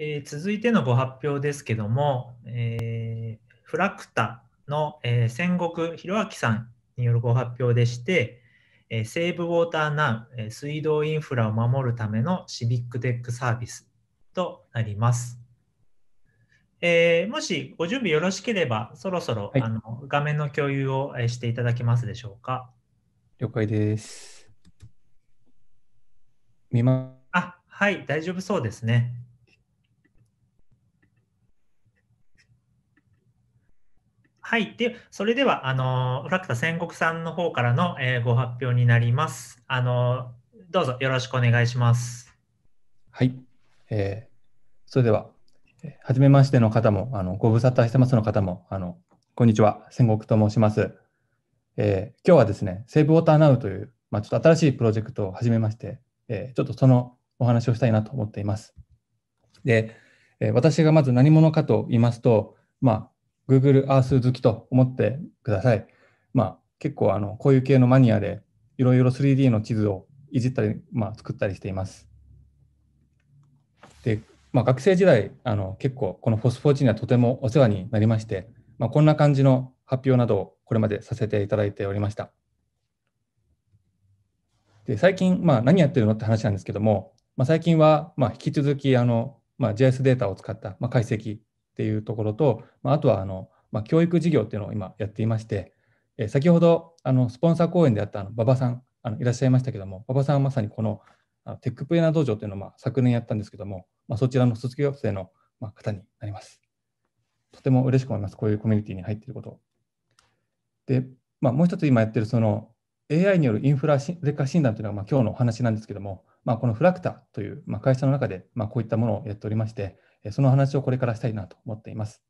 えー、続いてのご発表ですけども、えー、フラクタの、えー、戦国弘明さんによるご発表でして、えー、セーブウォーターナウ、えー、水道インフラを守るためのシビックテックサービスとなります。えー、もしご準備よろしければ、そろそろ、はい、あの画面の共有をしていただけますでしょうか。了解です。見まあはい、大丈夫そうですね。はい。で、それでは、あの、フラクタ戦国さんの方からの、えー、ご発表になります。あの、どうぞよろしくお願いします。はい。えー、それでは、はじめましての方も、あの、ご無沙汰してますの方も、あの、こんにちは、戦国と申します。えー、今日はですね、セーブウォーターナウという、まあ、ちょっと新しいプロジェクトを始めまして、えー、ちょっとそのお話をしたいなと思っています。で、えー、私がまず何者かと言いますと、まあ、Google Earth 好きと思ってください。まあ、結構あのこういう系のマニアでいろいろ 3D の地図をいじったり、まあ、作ったりしています。で、まあ、学生時代あの結構このフォスフォーチにはとてもお世話になりまして、まあ、こんな感じの発表などをこれまでさせていただいておりました。で最近、まあ、何やってるのって話なんですけども、まあ、最近は、まあ、引き続きあの、まあ、JS データを使った、まあ、解析っていうところと、まあ、あとはあの、まあ、教育事業っていうのを今やっていまして、えー、先ほどあのスポンサー講演であった馬場さんあのいらっしゃいましたけども馬場さんはまさにこのあのテックプレーナー道場っていうのをまあ昨年やったんですけども、まあ、そちらの卒業生のまあ方になります。とても嬉しく思います、こういうコミュニティに入っていること。で、まあ、もう一つ今やってるその AI によるインフラ劣化診断というのがまあ今日のお話なんですけども、まあ、このフラクタというまあ会社の中でまあこういったものをやっておりまして、その話をこれからしたいなと思っています。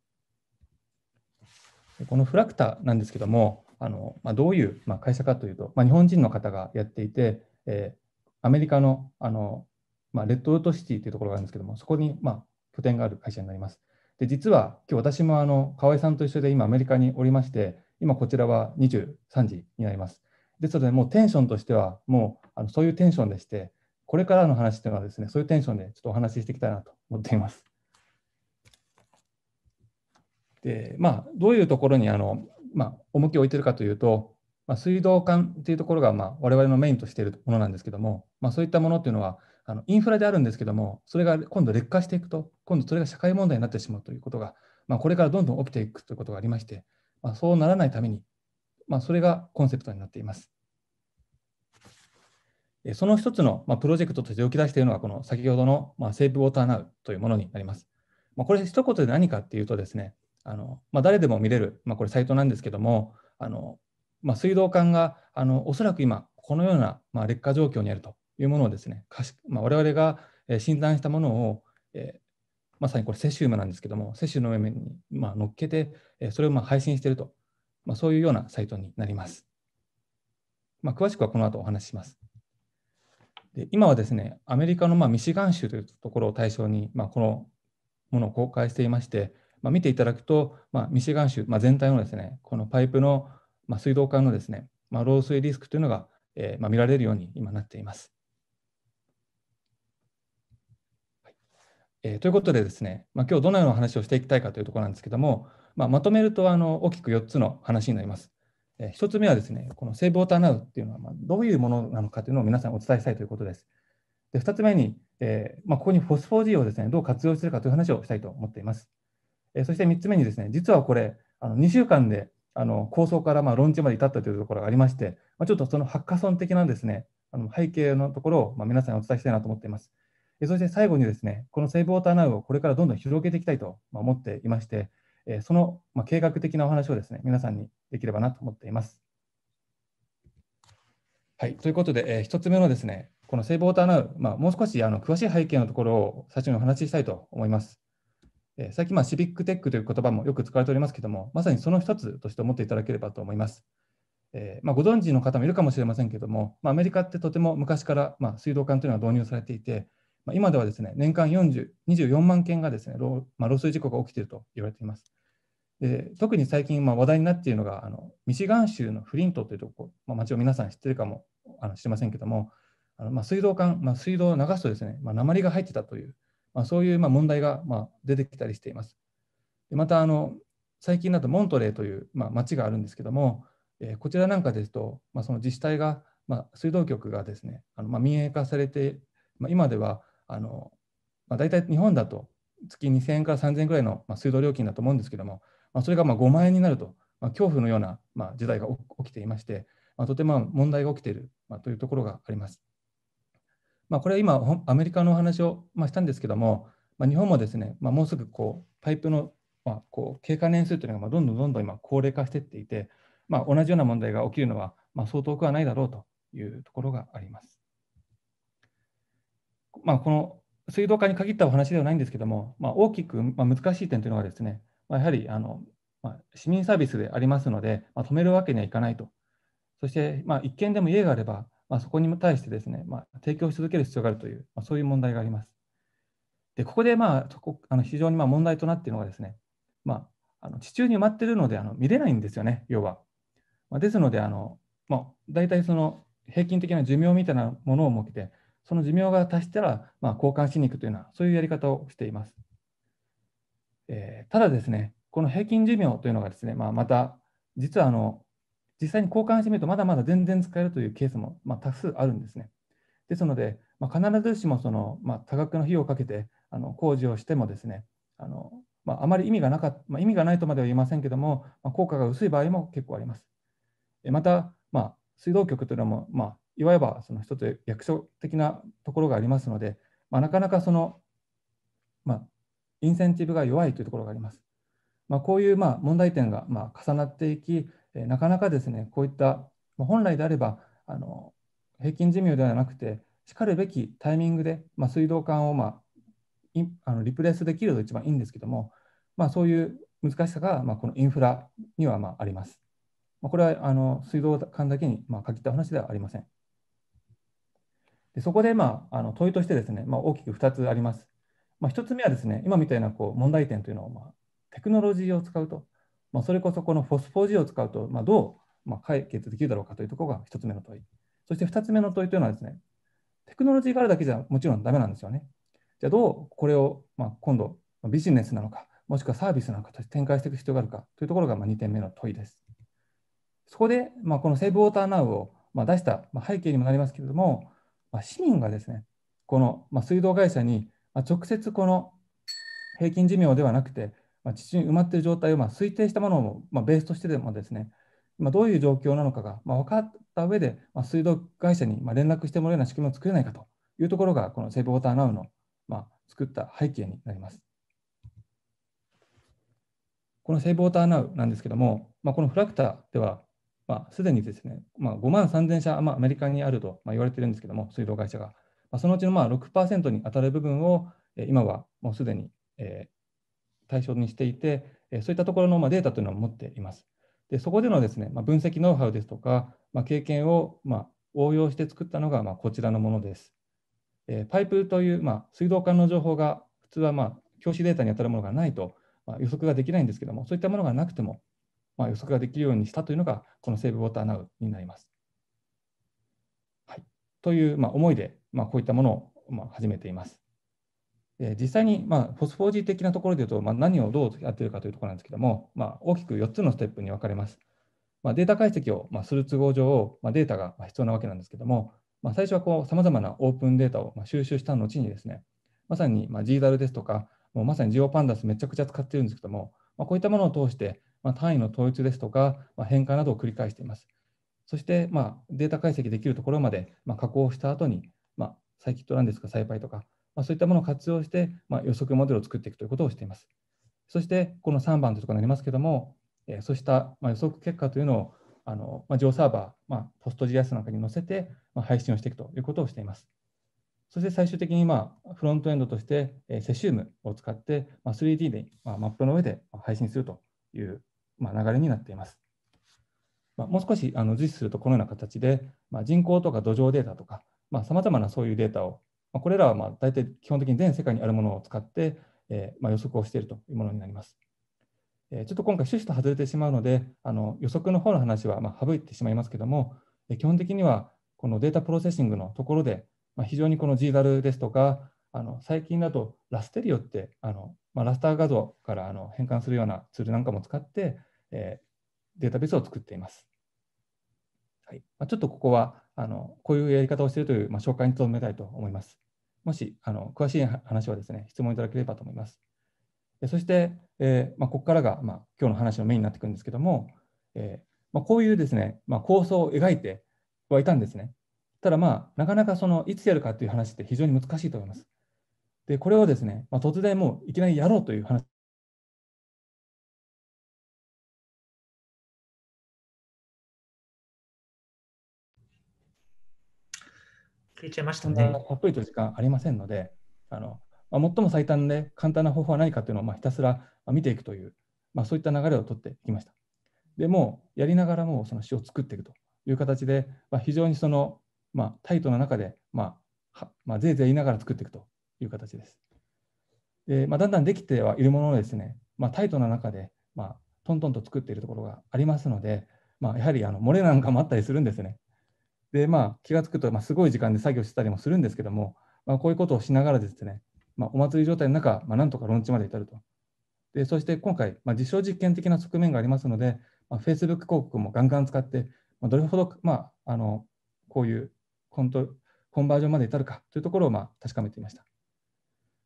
このフラクタなんですけども、あのまあ、どういう会社かというと、まあ、日本人の方がやっていて、えー、アメリカのあの、まあ、レッドウッドシティというところがあるんですけども、そこに、ま拠点がある会社になります。で実は今日私もあの河合さんと一緒で今アメリカにおりまして、今こちらは23時になります。ですので、もうテンションとしては、もうあのそういうテンションでして、これからの話というのはですね、そういうテンションでちょっとお話ししていきたいなと思っています。で、まあ、どういうところにあの、まあ、重きを置いてるかというと、まあ、水道管っていうところが、まあ、我々のメインとしているものなんですけども、まあ、そういったものっていうのはあのインフラであるんですけどもそれが今度劣化していくと今度それが社会問題になってしまうということが、まあ、これからどんどん起きていくということがありまして、まあ、そうならないために、まあ、それがコンセプトになっています。その一つの、まプロジェクトとして動き出しているのが、この先ほどの、まセーブウォーターナウというものになります。まこれ一言で何かっていうとですね、あの、まあ、誰でも見れる、まあ、これサイトなんですけどもあの、まあ、水道管があのおそらく今このような、まあ、劣化状況にあるというものをですねかまあ、我々が診断したものを、えー、まさにこれセシウムなんですけどもセシウムの上に、まあ、乗っけてそれをまあ配信していると、まあ、そういうようなサイトになります。まあ、詳しくはこの後お話しします。で今はですね、アメリカのまあミシガン州というところを対象に、まあ、このものを公開していまして、まあ、見ていただくと、まあ、ミシガン州、まあ、全体のですね、このパイプの、まあ、水道管のですね、まあ、漏水リスクというのが、えーまあ、見られるように今なっています。はい、えー、ということでですね、まあ、今日どのような話をしていきたいかというところなんですけども、まあ、まとめるとあの大きく4つの話になります。えー、1つ目はですね、このセーブウォーターナウっていうのは、まあ、どういうものなのかというのを皆さんお伝えしたいということです。で2つ目に、えーまあ、ここにフォスフォー G をですね、どう活用するかという話をしたいと思っています。えそして3つ目にですね、実はこれ、あの2週間であの構想からま論じまで至ったというところがありまして、まちょっとそのハッカソン的なですね、あの背景のところをま皆さんにお伝えしたいなと思っています。えそして最後にですね、このセーブウォーターナウをこれからどんどん広げていきたいと思っていまして、えそのま計画的なお話をですね、皆さんにできればなと思っています。はい、ということで、え1つ目のですね、このセーブウォーターナウ、まあ、もう少しあの詳しい背景のところを最初にお話ししたいと思います。え最近、シビックテックという言葉もよく使われておりますけども、まさにその一つとして思っていただければと思います。えー、まあ、ご存知の方もいるかもしれませんけども、まあ、アメリカってとても昔から、ま水道管というのは導入されていて、ま今ではですね年間40 24万件がですね漏,、ま漏水事故が起きていると言われています。で特に最近、ま話題になっているのがあのミシガン州のフリントというところ、ま街を皆さん知ってるかもあの知りませんけどもあの、ま水道管、ま水道を流すとですね、ま鉛が入ってたというまあ、そういうま問題がま出てきたりしています。でまたあの最近だとモントレーというま町があるんですけども、えこちらなんかですと、まその自治体が、ま水道局がですねあのま民営化されて、ま今ではあの、ま大体日本だと月2000円から3000円ぐらいの、ま水道料金だと思うんですけども、まそれがま5万円になると、ま恐怖のような、ま事態が起きていまして、まとても問題が起きている、まというところがあります。まあ、これは今、アメリカのお話を、まあ、したんですけども、まあ、日本もですね、まあ、もうすぐこうパイプの、まあ、こう経過年数というのがまあどんどんどんどん今、高齢化していっていて、まあ、同じような問題が起きるのは、まあ、そう遠くはないだろうというところがあります。まあ、この水道管に限ったお話ではないんですけども、まあ、大きく、まあ、難しい点というのはですね、まあ、やはりあの、まあ、市民サービスでありますので、まあ、止めるわけにはいかないと。そして、まあ、一見でも家があれば、まあ、そこに対してですね、まあ、提供し続ける必要があるという、まあ、そういう問題があります。でここで、まあ、こあの非常にまあ問題となっているのがですね、まあ、あの地中に埋まっているのであの見れないんですよね、要は。まあ、ですのであの、まあ、大体その平均的な寿命みたいなものを設けて、その寿命が達したら、まあ、交換しに行くというような、そういうやり方をしています。えー、ただですね、この平均寿命というのがですね、まあ、また実はあの実際に交換してみると、まだまだ全然使えるというケースも、まあ、多数あるんですね。ですので、まあ、必ずしもその、まあ、多額の費用をかけてあの工事をしてもですね、あのまあ、あまり意味がなかっ、まあ、意味がないとまでは言えませんけども、まあ、効果が薄い場合も結構あります。また、まあ、水道局というのも、まあ、いわばその一つ役所的なところがありますので、まあ、なかなかその、まあ、インセンティブが弱いというところがあります。まあ、こういうまあ問題点がまあ重なっていき、えなかなかですねこういった本来であればあの平均寿命ではなくてしかるべきタイミングで、まあ、水道管を、まあ、あのリプレースできると一番いいんですけども、まあ、そういう難しさが、まあ、このインフラにはまああります。まあ、これはあの水道管だけにまあ限った話ではありません。でそこで、まあ、あの問いとしてですね、まあ、大きく2つあります。まあ、1つ目はですね、今みたいなこう問題点というのをまあテクノロジーを使うと、まあ、それこそこのフォスフォージを使うと、まあ、どう、まあ、解決できるだろうかというところが1つ目の問い。そして2つ目の問いというのはですね、テクノロジーがあるだけじゃもちろんダメなんですよね。じゃあどうこれを、まあ、今度ビジネスなのか、もしくはサービスなのかとして展開していく必要があるかというところが、ま2点目の問いです。そこで、まあ、このセーブウォーターナウを、ま出した、ま背景にもなりますけれども、まあ、市民がですね、この、ま水道会社に、ま直接この平均寿命ではなくて、まあ、地中に埋まっている状態をまあ推定したものをまあベースとしてでもですね、まあ、どういう状況なのかがまあ分かった上で、まあ、水道会社にまあ連絡してもらうような仕組みを作れないかというところが、このセーブウォーターナウのまあ作った背景になります。このセーブウォーターナウなんですけども、まあ、このフラクターでは、まあ、すでにですね、まあ、5万3000社、まあ、アメリカにあると、まあ、言われてるんですけども、水道会社が。まあ、そのうちのまあ6%に当たる部分を、今はもうすでに、えー、対象にしていて、そういったところのまデータというのを持っています。でそこでのですね、ま分析ノウハウですとか、ま経験をま応用して作ったのがまこちらのものです。えパイプというま水道管の情報が普通はま教師データに当たるものがないと、ま予測ができないんですけども、そういったものがなくても、ま予測ができるようにしたというのが、このセーブウォーターナウになります。はい、という、ま思いで、まこういったものを、ま始めています。え実際に、まあ、フォスフォージ的なところでいうと、まあ、何をどうやってるかというところなんですけども、まあ、大きく4つのステップに分かれます。まあ、データ解析を、まする都合上、まデータが必要なわけなんですけども、ま最初はさまざまなオープンデータを収集した後にですね、まさに、まあ、GDAL ですとか、もうまさに GeoPandas めちゃくちゃ使ってるんですけども、まこういったものを通して、ま単位の統一ですとか、ま変化などを繰り返しています。そして、まデータ解析できるところまで、ま加工した後に、まサイキットなんですか、サイパイとか、まあ、そういったものを活用して、まあ、予測モデルを作っていくということをしています。そして、この3番というところになりますけども、えー、そうしたまあ予測結果というのをあの、まあ、上サーバー、まあ、ポスト GS なんかに載せて、まあ、配信をしていくということをしています。そして最終的に、まあ、フロントエンドとして、えー、セシウムを使って、まあ、3D で、まあ、マップの上で配信するという、まあ、流れになっています。まあ、もう少しあの実施するとこのような形で、まあ、人口とか土壌データとか、さまざ、まなそういうデータをまあ、これらはまあ大体基本的に全世界にあるものを使って、えー、まあ予測をしているというものになります。えー、ちょっと今回趣旨と外れてしまうので、あの予測の方の話はまあ省いてしまいますけども、えー、基本的にはこのデータプロセッシングのところで、まあ、非常にこの GZAL ですとか、あの最近だとラステリオってあの、まあ、ラスター画像からあの変換するようなツールなんかも使って、えー、データベースを作っています。はいまあ、ちょっとここはあのこういうやり方をしているという、まあ、紹介に努めたいと思います。もしあの詳しい話はですね質問いただければと思います。そして、えーまあ、ここからが、まあ、今日の話のメインになってくるんですけども、えーまあ、こういうですね、まあ、構想を描いてはいたんですね。ただまあ、なかなかそのいつやるかという話って非常に難しいと思います。で、これをですね、まあ、突然もういきなりやろうという話消えちゃいましたね。ほっぷりと時間ありませんので、あのまあ、最も最短で簡単な方法は何かというのをまあひたすら見ていくという、まあ、そういった流れをとっていきました。でもやりながらもその詩を作っていくという形で、まあ、非常にその、まあ、タイトな中で、まあまあ、ぜいぜい言いながら作っていくという形です。でまあ、だんだんできてはいるもののですね、まあ、タイトな中で、まあ、トントンと作っているところがありますので、まあ、やはりあの漏れなんかもあったりするんですね。で、まあ、気が付くと、まあ、すごい時間で作業してたりもするんですけども、まあ、こういうことをしながらですね、まあ、お祭り状態の中、まあ、なんとか論チまで至ると。でそして今回、まあ、実証実験的な側面がありますので、まあ、Facebook 広告もガンガン使って、まあ、どれほど、まあ、あのこういうコントコンバージョンまで至るかというところを、まあ、確かめていました。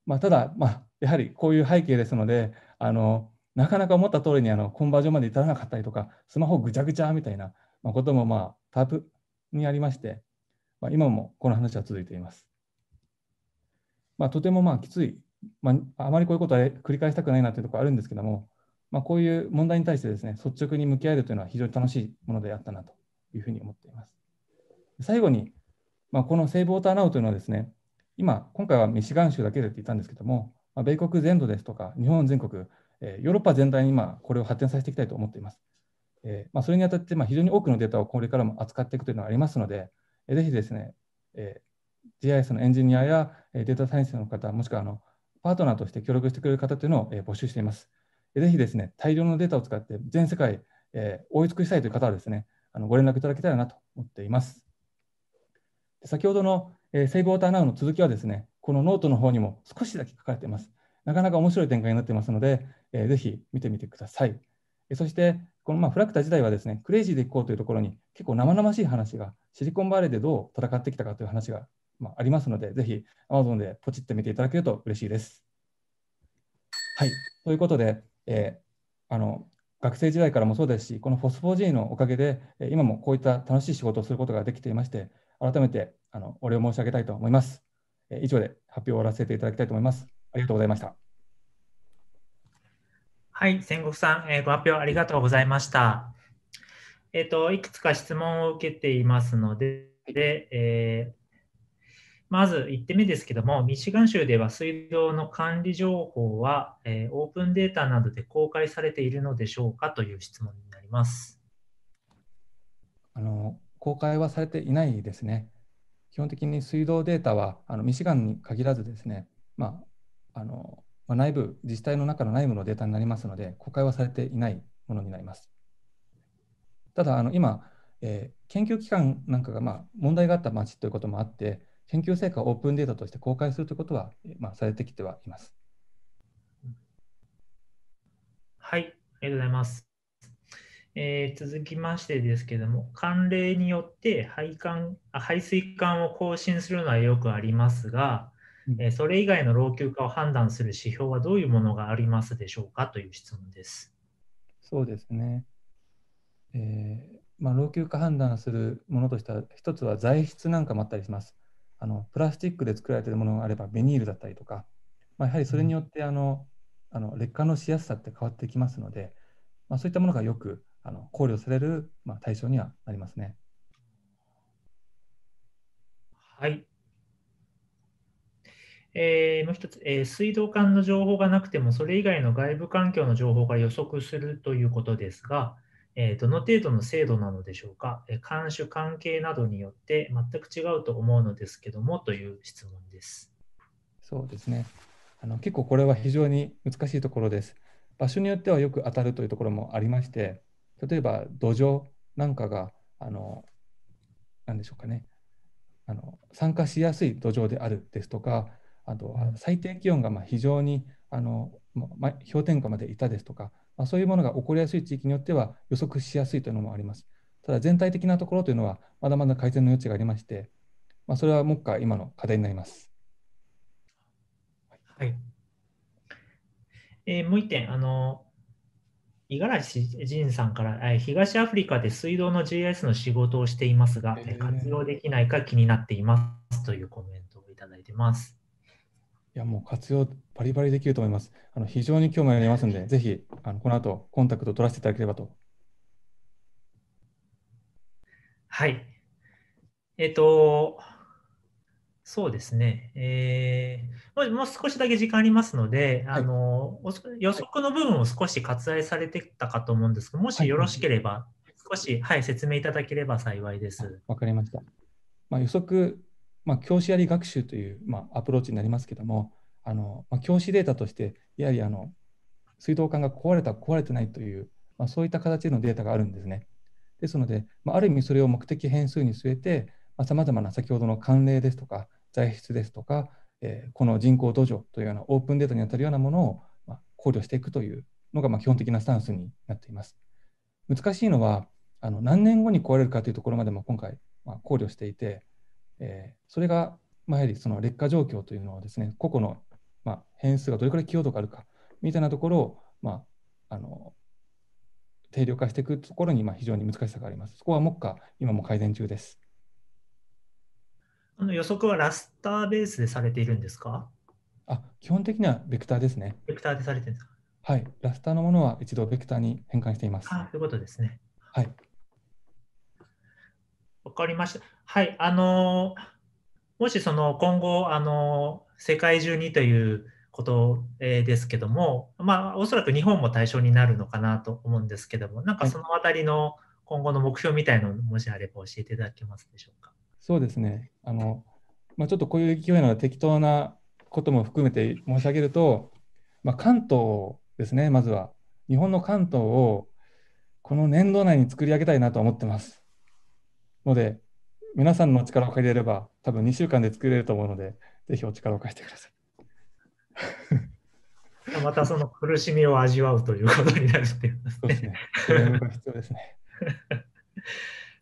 まあ、ただ、まあ、やはりこういう背景ですので、あのなかなか思った通りにあのコンバージョンまで至らなかったりとか、スマホぐちゃぐちゃみたいなことも、まあ、タープにありまして、まあ、今もこの話は続いています。まあ、とてもまあきつい、まあ、あまりこういうことは繰り返したくないなというところあるんですけども、まあ、こういう問題に対してですね率直に向き合えるというのは非常に楽しいものであったなというふうに思っています。最後に、まあ、このセーブ・ウォーター・ナウというのはですね今、今回はミシガン州だけでって言ったんですけども、まあ、米国全土ですとか、日本全国、えー、ヨーロッパ全体に今、これを発展させていきたいと思っています。えー、まあ、それにあたって、まあ、非常に多くのデータをこれからも扱っていくというのがありますので、えー、ぜひですね、えー、GIS のエンジニアや、えデータサイエンスの方、もしくはあのパートナーとして協力してくれる方というのを、え募集しています。えー、ぜひですね、大量のデータを使って全世界、え追いつくしたいという方はですね、あのご連絡いただけたらなと思っています。先ほどの、えー、Save Water Now の続きはですね、このノートの方にも少しだけ書かれています。なかなか面白い展開になっていますので、えー、ぜひ見てみてください。えそして、このまフラクタ自体はですね、クレイジーでいこうというところに結構生々しい話が、シリコンバレーでどう戦ってきたかという話が、まあ、りますので、ぜひ Amazon でポチって見ていただけると嬉しいです。はい、ということで、えー、あの学生時代からもそうですし、このフォスフォーーのおかげで、今もこういった楽しい仕事をすることができていまして、改めてあのお礼を申し上げたいと思います。以上で発表を終わらせていただきたいと思います。ありがとうございました。はい、千石さん、えー、ご発表ありがとうございました。えっ、ー、と、いくつか質問を受けていますので、でえー、まず1点目ですけども、ミシガン州では水道の管理情報は、えオープンデータなどで公開されているのでしょうかという質問になります。あの公開はされていないですね。基本的に水道データはあのミシガンに限らずですね、まあ、あのまあ、内部、自治体の中の内部のデータになりますので、公開はされていないものになります。ただ、あの今、えー、研究機関なんかがまあ問題があった町ということもあって、研究成果をオープンデータとして公開するということは、まあ、されてきてはいます。はい、ありがとうございます。えー、続きましてですけれども、慣例によって配管あ排水管を更新するのはよくありますが、えそれ以外の老朽化を判断する指標はどういうものがありますでしょうかという質問です。そうですね、えー、まあ、老朽化判断するものとしては、一つは材質なんかもあったりします。あのプラスチックで作られているものがあれば、ビニールだったりとか、まあ、やはりそれによってあの、あの劣化のしやすさって変わってきますので、まあ、そういったものがよくあの考慮される、まあ、対象にはなりますね。はい、えー、もう一つ、えー、水道管の情報がなくても、それ以外の外部環境の情報が予測するということですが、えー、どの程度の精度なのでしょうか、え監視、関係などによって全く違うと思うのですけどもという質問です。そうですねあの。結構これは非常に難しいところです。場所によってはよく当たるというところもありまして、例えば土壌なんかが、あのなんでしょうかねあの、酸化しやすい土壌であるですとか、あと最低気温がま非常にあの、ま氷点下までいたですとか、まあ、そういうものが起こりやすい地域によっては予測しやすいというのもあります。ただ全体的なところというのはまだまだ改善の余地がありまして、まあ、それは目下今の課題になります。はい。えー、もう一点、あの五十嵐仁さんから、東アフリカで水道の GIS の仕事をしていますが、活用できないか気になっていますというコメントをいただいてます。いや、もう活用バリバリできると思います。あの非常に興味ありますので、ぜひあのこの後コンタクト取らせていただければと。はい。えっ、と、そうですね、えー、もう少しだけ時間ありますので、はい、あの予測の部分を少し割愛されてたかと思うんですけど、もしよろしければ、少し、はい、説明いただければ幸いです。わかりました。まあ、予測まあ、教師あり学習という、まあ、アプローチになりますけどもあの、まあ、教師データとしてやはりあの水道管が壊れた壊れてないという、まあ、そういった形でのデータがあるんですね。ですので、まあ、ある意味それを目的変数に据えてさまざ、まな先ほどの慣例ですとか材質ですとか、えー、この人口土壌というようなオープンデータにあたるようなものを、まあ、考慮していくというのが、まあ、基本的なスタンスになっています。難しいのはあの何年後に壊れるかというところまでも今回、まあ、考慮していて、えー、それが、まあ、やはりその劣化状況というのはですね個々の、まあ、変数がどれくらい強度があるかみたいなところを、まあ、あの定量化していくところに、まあ、非常に難しさがあります。そこは目下今も改善中です。あの予測はラスターベースでされているんですかあ基本的にはベクターですね。ベクターでされてるんですかはい、ラスターのものは一度ベクターに変換しています。あということですね。はい。分かりました。はい、あのもしその今後あの世界中にということ、えですけども、まあ、おそらく日本も対象になるのかなと思うんですけども、なんかその辺りの今後の目標みたいなのもしあれば教えていただけますでしょうか。そうですね。あのまあ、ちょっとこういう勢いなので適当なことも含めて申し上げると、まあ、関東ですね、まずは。日本の関東をこの年度内に作り上げたいなと思ってます。ので、皆さんの力を借りれれば、多分2週間で作れると思うので、ぜひお力を貸してください。またその苦しみを味わうということになるっていう、ですね。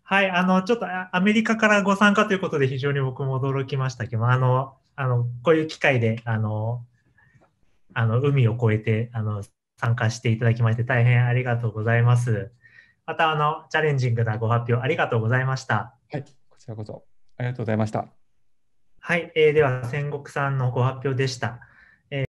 はい、あの、ちょっとアメリカからご参加ということで非常に僕も驚きましたけど、あの、あのこういう機会で、あの、あの海を越えてあの参加していただきまして大変ありがとうございます。またあのチャレンジングなご発表ありがとうございました。はい、こちらこそありがとうございました。はい、えー、では戦国さんのご発表でした。